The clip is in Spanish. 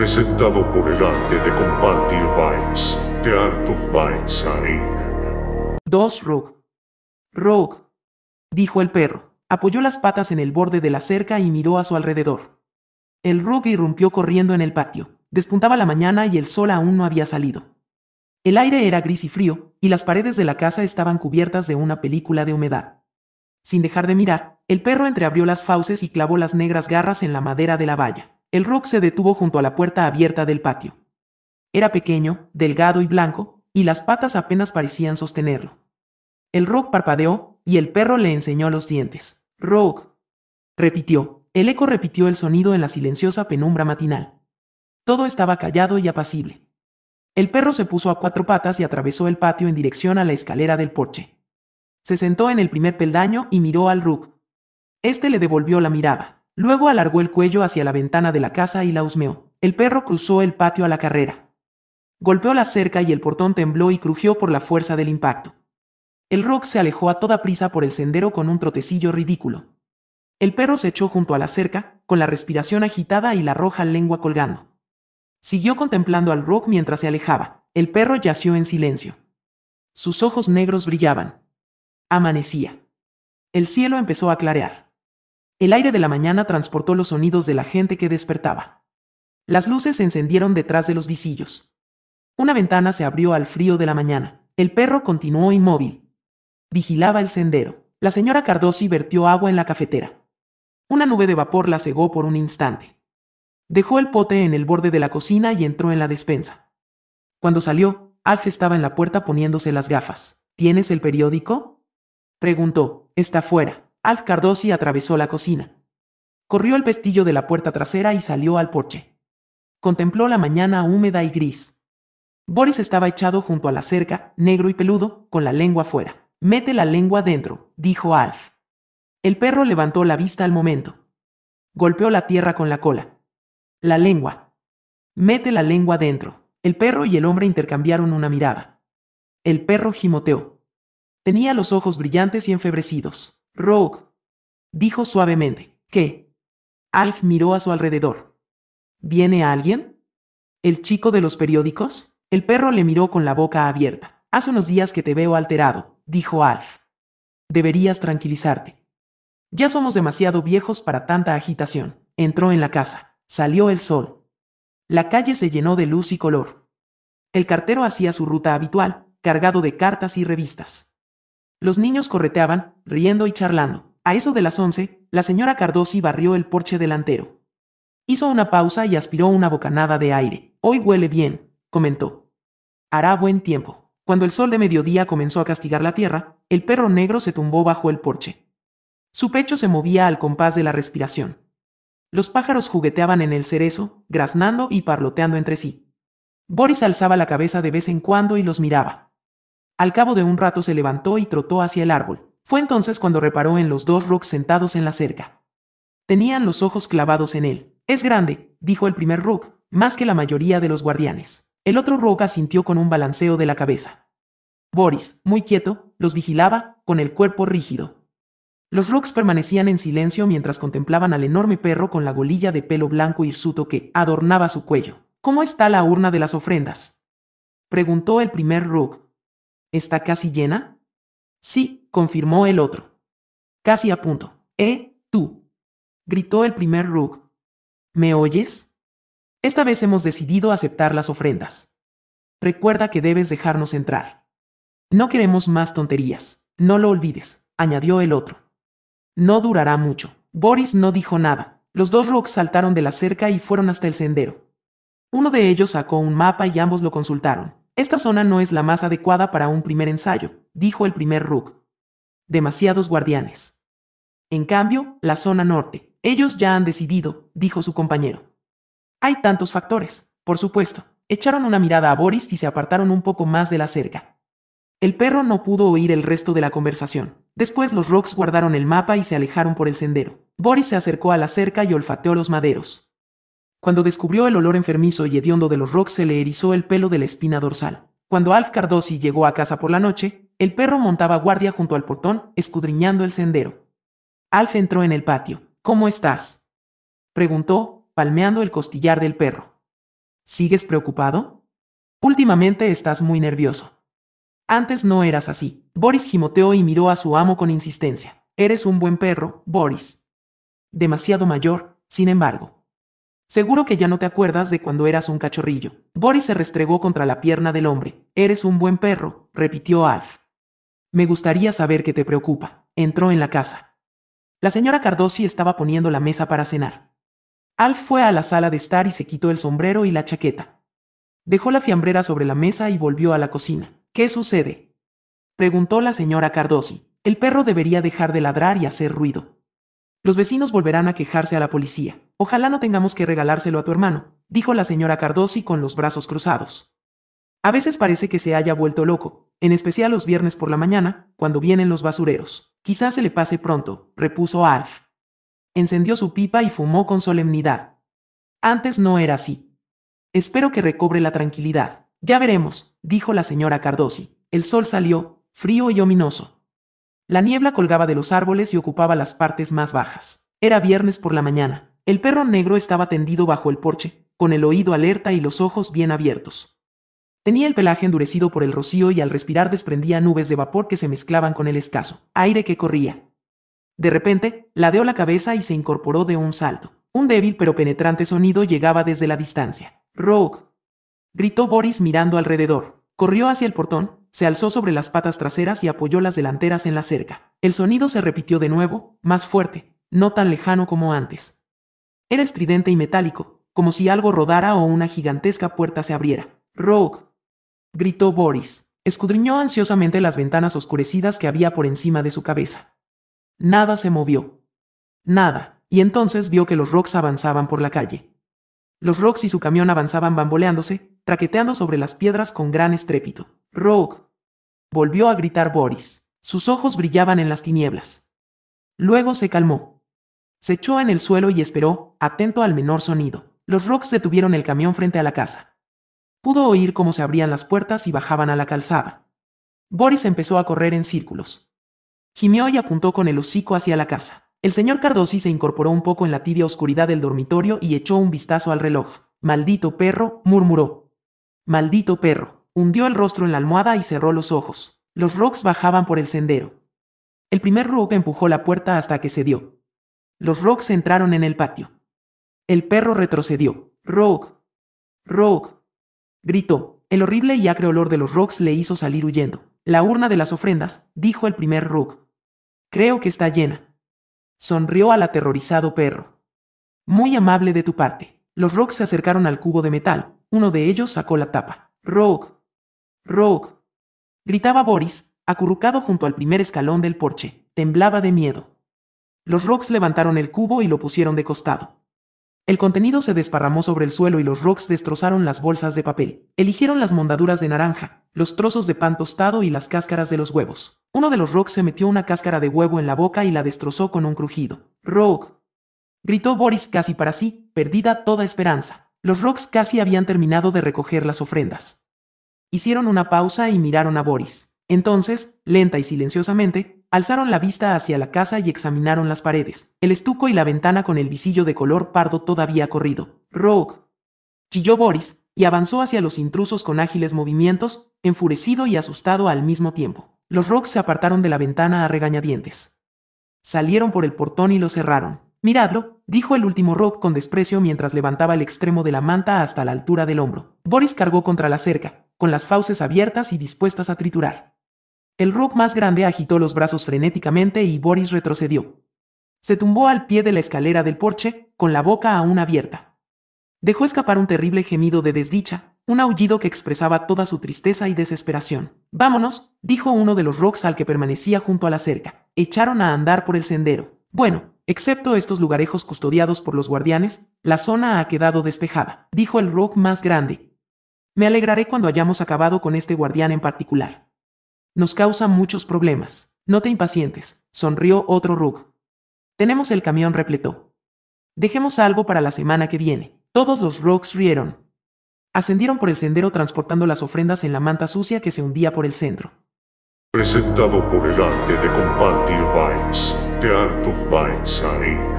presentado por el arte de compartir bytes, The Art of Bytes Arena. Dos Rogue. Rogue, dijo el perro. Apoyó las patas en el borde de la cerca y miró a su alrededor. El Rogue irrumpió corriendo en el patio. Despuntaba la mañana y el sol aún no había salido. El aire era gris y frío, y las paredes de la casa estaban cubiertas de una película de humedad. Sin dejar de mirar, el perro entreabrió las fauces y clavó las negras garras en la madera de la valla. El Rook se detuvo junto a la puerta abierta del patio. Era pequeño, delgado y blanco, y las patas apenas parecían sostenerlo. El Rook parpadeó, y el perro le enseñó los dientes. Rook. Repitió. El eco repitió el sonido en la silenciosa penumbra matinal. Todo estaba callado y apacible. El perro se puso a cuatro patas y atravesó el patio en dirección a la escalera del porche. Se sentó en el primer peldaño y miró al Rook. Este le devolvió la mirada. Luego alargó el cuello hacia la ventana de la casa y la husmeó. El perro cruzó el patio a la carrera. Golpeó la cerca y el portón tembló y crujió por la fuerza del impacto. El rock se alejó a toda prisa por el sendero con un trotecillo ridículo. El perro se echó junto a la cerca, con la respiración agitada y la roja lengua colgando. Siguió contemplando al rock mientras se alejaba. El perro yació en silencio. Sus ojos negros brillaban. Amanecía. El cielo empezó a clarear. El aire de la mañana transportó los sonidos de la gente que despertaba. Las luces se encendieron detrás de los visillos. Una ventana se abrió al frío de la mañana. El perro continuó inmóvil. Vigilaba el sendero. La señora Cardosi vertió agua en la cafetera. Una nube de vapor la cegó por un instante. Dejó el pote en el borde de la cocina y entró en la despensa. Cuando salió, Alf estaba en la puerta poniéndose las gafas. ¿Tienes el periódico? Preguntó. Está fuera. Alf Cardosi atravesó la cocina. Corrió el pestillo de la puerta trasera y salió al porche. Contempló la mañana húmeda y gris. Boris estaba echado junto a la cerca, negro y peludo, con la lengua fuera. Mete la lengua dentro, dijo Alf. El perro levantó la vista al momento. Golpeó la tierra con la cola. La lengua. Mete la lengua dentro. El perro y el hombre intercambiaron una mirada. El perro gimoteó. Tenía los ojos brillantes y enfebrecidos. Rogue, dijo suavemente, ¿qué? Alf miró a su alrededor. ¿Viene alguien? ¿El chico de los periódicos? El perro le miró con la boca abierta. Hace unos días que te veo alterado, dijo Alf. Deberías tranquilizarte. Ya somos demasiado viejos para tanta agitación. Entró en la casa. Salió el sol. La calle se llenó de luz y color. El cartero hacía su ruta habitual, cargado de cartas y revistas. Los niños correteaban, riendo y charlando. A eso de las once, la señora Cardosi barrió el porche delantero. Hizo una pausa y aspiró una bocanada de aire. Hoy huele bien, comentó. Hará buen tiempo. Cuando el sol de mediodía comenzó a castigar la tierra, el perro negro se tumbó bajo el porche. Su pecho se movía al compás de la respiración. Los pájaros jugueteaban en el cerezo, graznando y parloteando entre sí. Boris alzaba la cabeza de vez en cuando y los miraba. Al cabo de un rato se levantó y trotó hacia el árbol. Fue entonces cuando reparó en los dos rooks sentados en la cerca. Tenían los ojos clavados en él. Es grande, dijo el primer rook, más que la mayoría de los guardianes. El otro rook asintió con un balanceo de la cabeza. Boris, muy quieto, los vigilaba, con el cuerpo rígido. Los rooks permanecían en silencio mientras contemplaban al enorme perro con la golilla de pelo blanco hirsuto que adornaba su cuello. ¿Cómo está la urna de las ofrendas? preguntó el primer rook, ¿Está casi llena? Sí, confirmó el otro. Casi a punto. ¿Eh, tú? gritó el primer Rook. ¿Me oyes? Esta vez hemos decidido aceptar las ofrendas. Recuerda que debes dejarnos entrar. No queremos más tonterías, no lo olvides, añadió el otro. No durará mucho. Boris no dijo nada. Los dos Rooks saltaron de la cerca y fueron hasta el sendero. Uno de ellos sacó un mapa y ambos lo consultaron. Esta zona no es la más adecuada para un primer ensayo, dijo el primer Rook. Demasiados guardianes. En cambio, la zona norte, ellos ya han decidido, dijo su compañero. Hay tantos factores, por supuesto. Echaron una mirada a Boris y se apartaron un poco más de la cerca. El perro no pudo oír el resto de la conversación. Después los Rooks guardaron el mapa y se alejaron por el sendero. Boris se acercó a la cerca y olfateó los maderos. Cuando descubrió el olor enfermizo y hediondo de los rocks se le erizó el pelo de la espina dorsal. Cuando Alf Cardosi llegó a casa por la noche, el perro montaba guardia junto al portón, escudriñando el sendero. Alf entró en el patio. ¿Cómo estás? preguntó, palmeando el costillar del perro. ¿Sigues preocupado? Últimamente estás muy nervioso. Antes no eras así. Boris gimoteó y miró a su amo con insistencia. Eres un buen perro, Boris. Demasiado mayor, sin embargo. Seguro que ya no te acuerdas de cuando eras un cachorrillo. Boris se restregó contra la pierna del hombre. Eres un buen perro, repitió Alf. Me gustaría saber qué te preocupa. Entró en la casa. La señora Cardosi estaba poniendo la mesa para cenar. Alf fue a la sala de estar y se quitó el sombrero y la chaqueta. Dejó la fiambrera sobre la mesa y volvió a la cocina. ¿Qué sucede? preguntó la señora Cardosi. El perro debería dejar de ladrar y hacer ruido. Los vecinos volverán a quejarse a la policía. Ojalá no tengamos que regalárselo a tu hermano, dijo la señora Cardosi con los brazos cruzados. A veces parece que se haya vuelto loco, en especial los viernes por la mañana, cuando vienen los basureros. Quizás se le pase pronto, repuso Alf. Encendió su pipa y fumó con solemnidad. Antes no era así. Espero que recobre la tranquilidad. Ya veremos, dijo la señora Cardosi. El sol salió, frío y ominoso. La niebla colgaba de los árboles y ocupaba las partes más bajas. Era viernes por la mañana. El perro negro estaba tendido bajo el porche, con el oído alerta y los ojos bien abiertos. Tenía el pelaje endurecido por el rocío y al respirar desprendía nubes de vapor que se mezclaban con el escaso aire que corría. De repente, ladeó la cabeza y se incorporó de un salto. Un débil pero penetrante sonido llegaba desde la distancia. Rogue. Gritó Boris mirando alrededor. Corrió hacia el portón, se alzó sobre las patas traseras y apoyó las delanteras en la cerca. El sonido se repitió de nuevo, más fuerte, no tan lejano como antes. Era estridente y metálico, como si algo rodara o una gigantesca puerta se abriera. Rogue. gritó Boris. Escudriñó ansiosamente las ventanas oscurecidas que había por encima de su cabeza. Nada se movió. Nada, y entonces vio que los Rocks avanzaban por la calle. Los Rocks y su camión avanzaban bamboleándose, traqueteando sobre las piedras con gran estrépito. Rogue. Volvió a gritar Boris. Sus ojos brillaban en las tinieblas. Luego se calmó. Se echó en el suelo y esperó, atento al menor sonido. Los Rocks detuvieron el camión frente a la casa. Pudo oír cómo se abrían las puertas y bajaban a la calzada. Boris empezó a correr en círculos. Gimió y apuntó con el hocico hacia la casa. El señor Cardosi se incorporó un poco en la tibia oscuridad del dormitorio y echó un vistazo al reloj. Maldito perro, murmuró. Maldito perro. Hundió el rostro en la almohada y cerró los ojos. Los Rocks bajaban por el sendero. El primer Rock empujó la puerta hasta que cedió. Los Rocks entraron en el patio. El perro retrocedió. Rogue. Rogue. Gritó. El horrible y acre olor de los Rocks le hizo salir huyendo. La urna de las ofrendas, dijo el primer rock Creo que está llena. Sonrió al aterrorizado perro. Muy amable de tu parte. Los Rocks se acercaron al cubo de metal, uno de ellos sacó la tapa. Rogue. Rogue. Gritaba Boris, acurrucado junto al primer escalón del porche. Temblaba de miedo. Los Rocks levantaron el cubo y lo pusieron de costado. El contenido se desparramó sobre el suelo y los Rocks destrozaron las bolsas de papel. Eligieron las mondaduras de naranja, los trozos de pan tostado y las cáscaras de los huevos. Uno de los Rocks se metió una cáscara de huevo en la boca y la destrozó con un crujido. Rogue. Gritó Boris casi para sí, perdida toda esperanza. Los Rocks casi habían terminado de recoger las ofrendas. Hicieron una pausa y miraron a Boris. Entonces, lenta y silenciosamente, alzaron la vista hacia la casa y examinaron las paredes, el estuco y la ventana con el visillo de color pardo todavía corrido. Rogue. Chilló Boris, y avanzó hacia los intrusos con ágiles movimientos, enfurecido y asustado al mismo tiempo. Los Rocks se apartaron de la ventana a regañadientes. Salieron por el portón y lo cerraron. Miradlo, dijo el último rock con desprecio mientras levantaba el extremo de la manta hasta la altura del hombro. Boris cargó contra la cerca, con las fauces abiertas y dispuestas a triturar. El rock más grande agitó los brazos frenéticamente y Boris retrocedió. Se tumbó al pie de la escalera del porche, con la boca aún abierta. Dejó escapar un terrible gemido de desdicha, un aullido que expresaba toda su tristeza y desesperación. Vámonos, dijo uno de los rocks al que permanecía junto a la cerca. Echaron a andar por el sendero. Bueno, Excepto estos lugarejos custodiados por los guardianes, la zona ha quedado despejada, dijo el rock más grande. Me alegraré cuando hayamos acabado con este guardián en particular. Nos causa muchos problemas. No te impacientes, sonrió otro Rook. Tenemos el camión repleto. Dejemos algo para la semana que viene. Todos los Rooks rieron. Ascendieron por el sendero transportando las ofrendas en la manta sucia que se hundía por el centro. Presentado por el arte de compartir vibes. Dirt of Bite, Sonny.